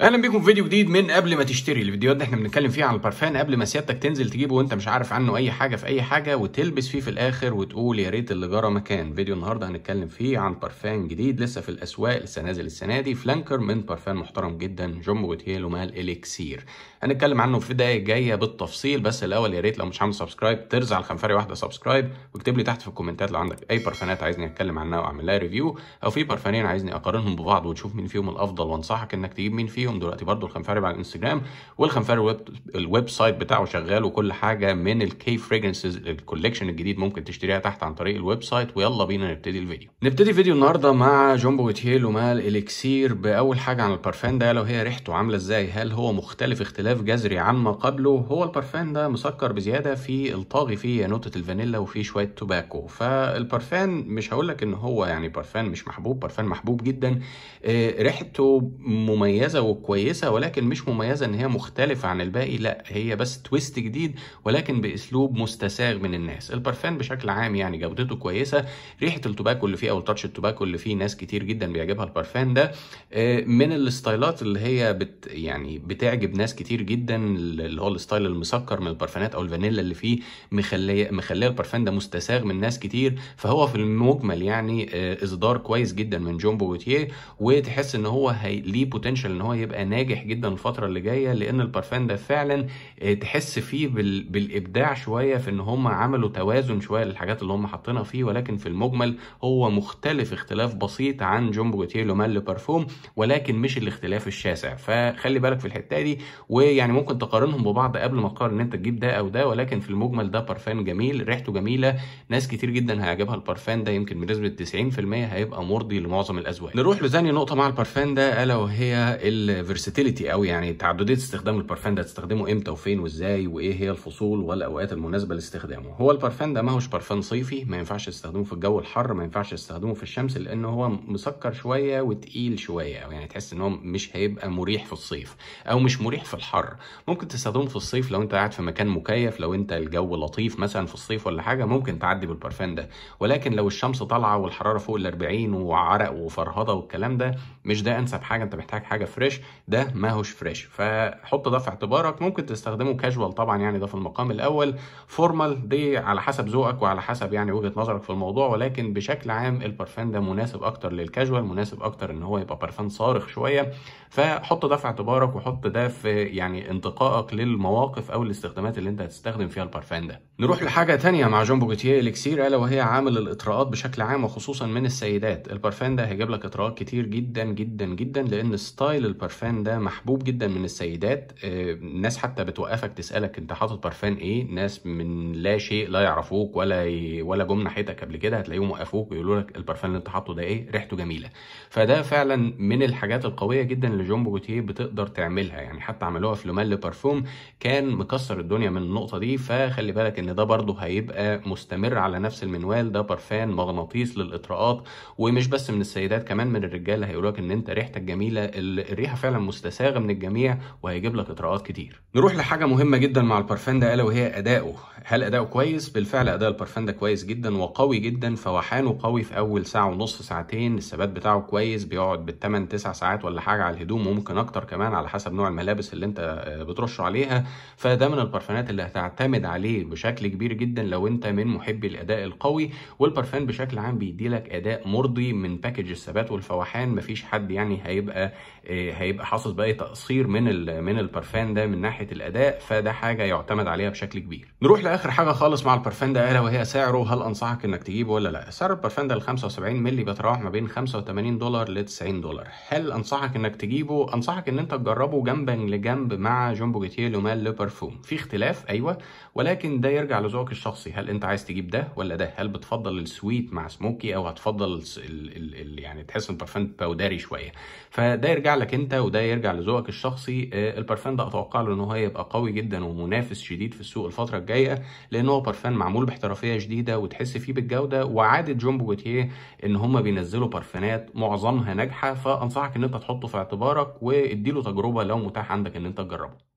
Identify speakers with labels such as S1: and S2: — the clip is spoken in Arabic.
S1: اهلا بيكم في فيديو جديد من قبل ما تشتري الفيديوهات دي احنا بنتكلم فيها عن البارفان قبل ما سيادتك تنزل تجيبه وانت مش عارف عنه اي حاجه في اي حاجه وتلبس فيه في الاخر وتقول يا ريت اللي جرى مكان فيديو النهارده هنتكلم فيه عن بارفان جديد لسه في الاسواق لسه نازل السنه دي فلانكر من بارفان محترم جدا جومبو بوتيل ومال اليكسير هنتكلم عنه في بدايه جايه بالتفصيل بس الاول يا ريت لو مش عامل سبسكرايب ترزع الخنفري واحده سبسكرايب واكتب لي تحت في الكومنتات لو عندك اي بارفانات عايزني اتكلم عنها واعمل لها ريفيو او في بارفانين عايزني اقارنهم ببعض وتشوف مين فيهم الافضل وانصحك انك تجيب مين فيهم فيهم دلوقتي برضو الخنفري على الانستجرام والخنفري الويب, الويب سايت بتاعه شغال وكل حاجه من الكي فريجنسز الكوليكشن الجديد ممكن تشتريها تحت عن طريق الويب سايت ويلا بينا نبتدي الفيديو نبتدي فيديو النهارده مع جومبو جوتيل ومع الاكسير باول حاجه عن البارفان ده لو هي ريحته عامله ازاي هل هو مختلف اختلاف جذري عما قبله هو البارفان ده مسكر بزياده في الطاغي فيه نوتة الفانيلا وفيه شويه توباكو فالبارفان مش هقول لك ان هو يعني بارفان مش محبوب بارفان محبوب جدا آه، ريحته مميزه كويسه ولكن مش مميزه ان هي مختلفه عن الباقي لا هي بس تويست جديد ولكن باسلوب مستساغ من الناس البرفان بشكل عام يعني جودته كويسه ريحه التوباكو اللي فيه او التاتش التوباكو اللي فيه ناس كتير جدا بيعجبها البرفان ده آه، من الستايلات اللي هي بت يعني بتعجب ناس كتير جدا اللي هو الستايل المسكر من البرفانات او الفانيلا اللي فيه مخليه مخليه البرفان ده مستساغ من ناس كتير فهو في المجمل يعني آه، اصدار كويس جدا من جون بوتيه وتحس ان هو ليه بوتنشال ان هو هيبقى ناجح جدا الفتره اللي جايه لان البارفان ده فعلا آه، تحس فيه بال... بالابداع شويه في ان هم عملوا توازن شويه للحاجات اللي هم حاطينها فيه ولكن في المجمل هو مختلف اختلاف بسيط عن جومبو جوتيه لومال بارفوم ولكن مش الاختلاف الشاسع فخلي بالك في الحته دي ويعني ممكن تقارنهم ببعض قبل ما تقارن ان انت تجيب ده او ده ولكن في المجمل ده بارفان جميل ريحته جميله ناس كتير جدا هيعجبها البارفان ده يمكن بنسبه 90% هيبقى مرضي لمعظم الازواج نروح لثاني نقطه مع البارفان ده الا وهي ال فيرساتيليتي قوي يعني تعدديه استخدام البارفان ده تستخدمه امتى وفين وازاي وايه هي الفصول والاوقات المناسبه لاستخدامه هو البارفان ده ماهوش بارفان صيفي ما ينفعش تستخدمه في الجو الحر ما ينفعش تستخدمه في الشمس لان هو مسكر شويه وتقيل شويه يعني تحس ان هو مش هيبقى مريح في الصيف او مش مريح في الحر ممكن تستخدمه في الصيف لو انت قاعد في مكان مكيف لو انت الجو لطيف مثلا في الصيف ولا حاجه ممكن تعدي بالبارفان ده ولكن لو الشمس طالعه والحراره فوق ال 40 وعرق وفرهضه والكلام ده مش ده انسب حاجه انت محتاج حاجه فريش ده ما هوش فريش فحط ده في اعتبارك ممكن تستخدمه كاجوال طبعا يعني ده في المقام الاول فورمال دي على حسب ذوقك وعلى حسب يعني وجهه نظرك في الموضوع ولكن بشكل عام البارفان ده مناسب اكتر للكاجوال مناسب اكتر ان هو يبقى بارفان صارخ شويه فحط ده في اعتبارك وحط ده في يعني انتقائك للمواقف او الاستخدامات اللي انت هتستخدم فيها البارفان ده نروح لحاجه ثانيه مع جون بوجوتيه اليكسير الا وهي عامل الاطراءات بشكل عام وخصوصا من السيدات البارفان ده هيجيب لك اطراءات كتير جدا جدا جدا لان ستايل البارفان البرفان ده محبوب جدا من السيدات آه، ناس حتى بتوقفك تسالك انت حاطط برفان ايه ناس من لا شيء لا يعرفوك ولا ي... ولا جم ناحيتك قبل كده هتلاقيهم وقفوك ويقولوا لك البرفان اللي انت حاطه ده ايه ريحته جميله فده فعلا من الحاجات القويه جدا اللي جون جوتيه بتقدر تعملها يعني حتى عملوها في لومال بارفوم كان مكسر الدنيا من النقطه دي فخلي بالك ان ده برضه هيبقى مستمر على نفس المنوال ده برفان مغناطيس للاطراءات ومش بس من السيدات كمان من الرجاله هيقولوا لك ان انت ريحتك جميله الريحه فعلا مستساغه من الجميع وهيجيب لك اطراءات كتير نروح لحاجه مهمه جدا مع البارفان ده الا وهي اداؤه هل اداؤه كويس بالفعل اداء البارفان ده كويس جدا وقوي جدا فوحانه قوي في اول ساعه ونص ساعتين الثبات بتاعه كويس بيقعد بالثمان تسع ساعات ولا حاجه على الهدوم وممكن اكتر كمان على حسب نوع الملابس اللي انت آه، بترشه عليها فده من البارفانات اللي هتعتمد عليه بشكل كبير جدا لو انت من محبي الاداء القوي والبارفان بشكل عام بيديلك اداء مرضي من باكج الثبات والفوحان مفيش حد يعني هيبقى آه، هي هيبقى حاصل بقى تقصير من الـ من البرفان ده من ناحيه الاداء فده حاجه يعتمد عليها بشكل كبير نروح لاخر حاجه خالص مع البرفان ده الا وهي سعره هل انصحك انك تجيبه ولا لا سعر البرفان ده ال 75 مللي بيتراوح ما بين 85 دولار ل 90 دولار هل انصحك انك تجيبه انصحك ان انت تجربه جنبا لجنب مع جومبو جيتيه لومال لبرفوم في اختلاف ايوه ولكن ده يرجع لذوقك الشخصي هل انت عايز تجيب ده ولا ده هل بتفضل السويت مع سموكي او هتفضل الـ الـ الـ يعني تحس ان البرفان باودري شويه فده يرجع لك انت امتى وده يرجع لذوقك الشخصي آه، البرفان ده اتوقع له ان هو هيبقى قوي جدا ومنافس شديد في السوق الفتره الجايه لان هو برفان معمول باحترافيه شديده وتحس فيه بالجوده وعاده جون بوتيه ان هم بينزلوا برفانات معظمها ناجحه فانصحك ان انت تحطه في اعتبارك واديله تجربه لو متاح عندك ان انت تجربه